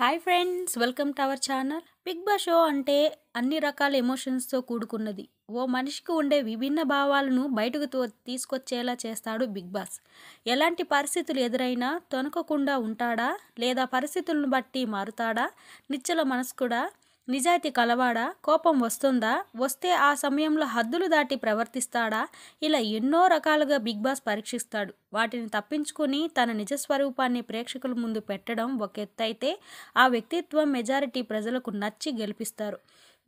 hi friends welcome to our channel Bigg Boss show అంటే అన్ని రకాల ఎమోషన్స్తో కూడుకున్నది ఓ మనిషికి ఉండే విభిన్న భావాలను బయటకు తీసుకొచ్చేలా చేస్తాడు బిగ్ బాస్ ఎలాంటి పరిస్థితులు ఎదురైనా తొనకకుండా ఉంటాడా లేదా పరిస్థితులను బట్టి మారుతాడా నిచ్చల కూడా నిజాయితీ కలవాడా కోపం వస్తుందా వస్తే ఆ సమయంలో హద్దులు దాటి ప్రవర్తిస్తాడా ఇలా ఎన్నో రకాలుగా బిగ్ బాస్ పరీక్షిస్తాడు వాటిని తప్పించుకుని తన నిజస్వరూపాన్ని ప్రేక్షకుల ముందు పెట్టడం ఒక ఎత్తైతే ఆ వ్యక్తిత్వం మెజారిటీ ప్రజలకు నచ్చి గెలిపిస్తారు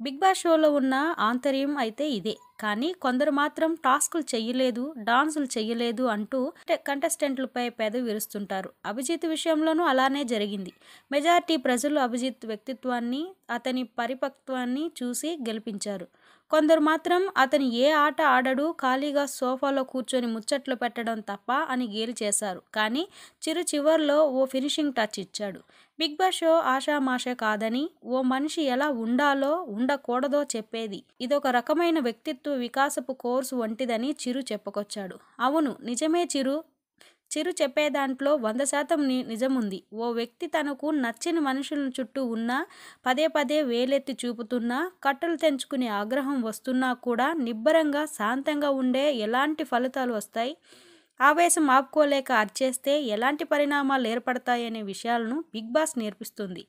బిగ్ బాస్ షోలో ఉన్న ఆంతర్యం అయితే ఇదే కానీ కొందరు మాత్రం టాస్కులు చేయలేదు డాన్సులు చేయలేదు అంటూ కంటెస్టెంట్లపై పెద విరుస్తుంటారు అభిజిత్ విషయంలోనూ అలానే జరిగింది మెజారిటీ ప్రజలు అభిజిత్ వ్యక్తిత్వాన్ని అతని పరిపక్వాన్ని చూసి గెలిపించారు కొందరు మాత్రం అతను ఏ ఆట ఆడడు ఖాళీగా సోఫాలో కూర్చొని ముచ్చట్లు పెట్టడం తప్ప అని గేలి చేశారు కానీ చిరు చివర్లో ఓ ఫినిషింగ్ టచ్ ఇచ్చాడు బిగ్ బాస్ షో ఆషామాషే కాదని ఓ మనిషి ఎలా ఉండాలో ఉండకూడదో చెప్పేది ఇదొక రకమైన వ్యక్తిత్వ వికాసపు కోర్సు వంటిదని చిరు చెప్పుకొచ్చాడు అవును నిజమే చిరు చిరు చెప్పే దాంట్లో వంద శాతం నిజముంది ఓ వ్యక్తి తనకు నచ్చిన మనుషుల చుట్టూ ఉన్నా పదే పదే వేలెత్తి చూపుతున్నా కట్టలు తెంచుకునే ఆగ్రహం వస్తున్నా కూడా నిబ్బరంగా శాంతంగా ఉండే ఎలాంటి ఫలితాలు వస్తాయి ఆవేశం ఆపుకోలేక అర్చేస్తే ఎలాంటి పరిణామాలు ఏర్పడతాయనే విషయాలను బిగ్ బాస్ నేర్పిస్తుంది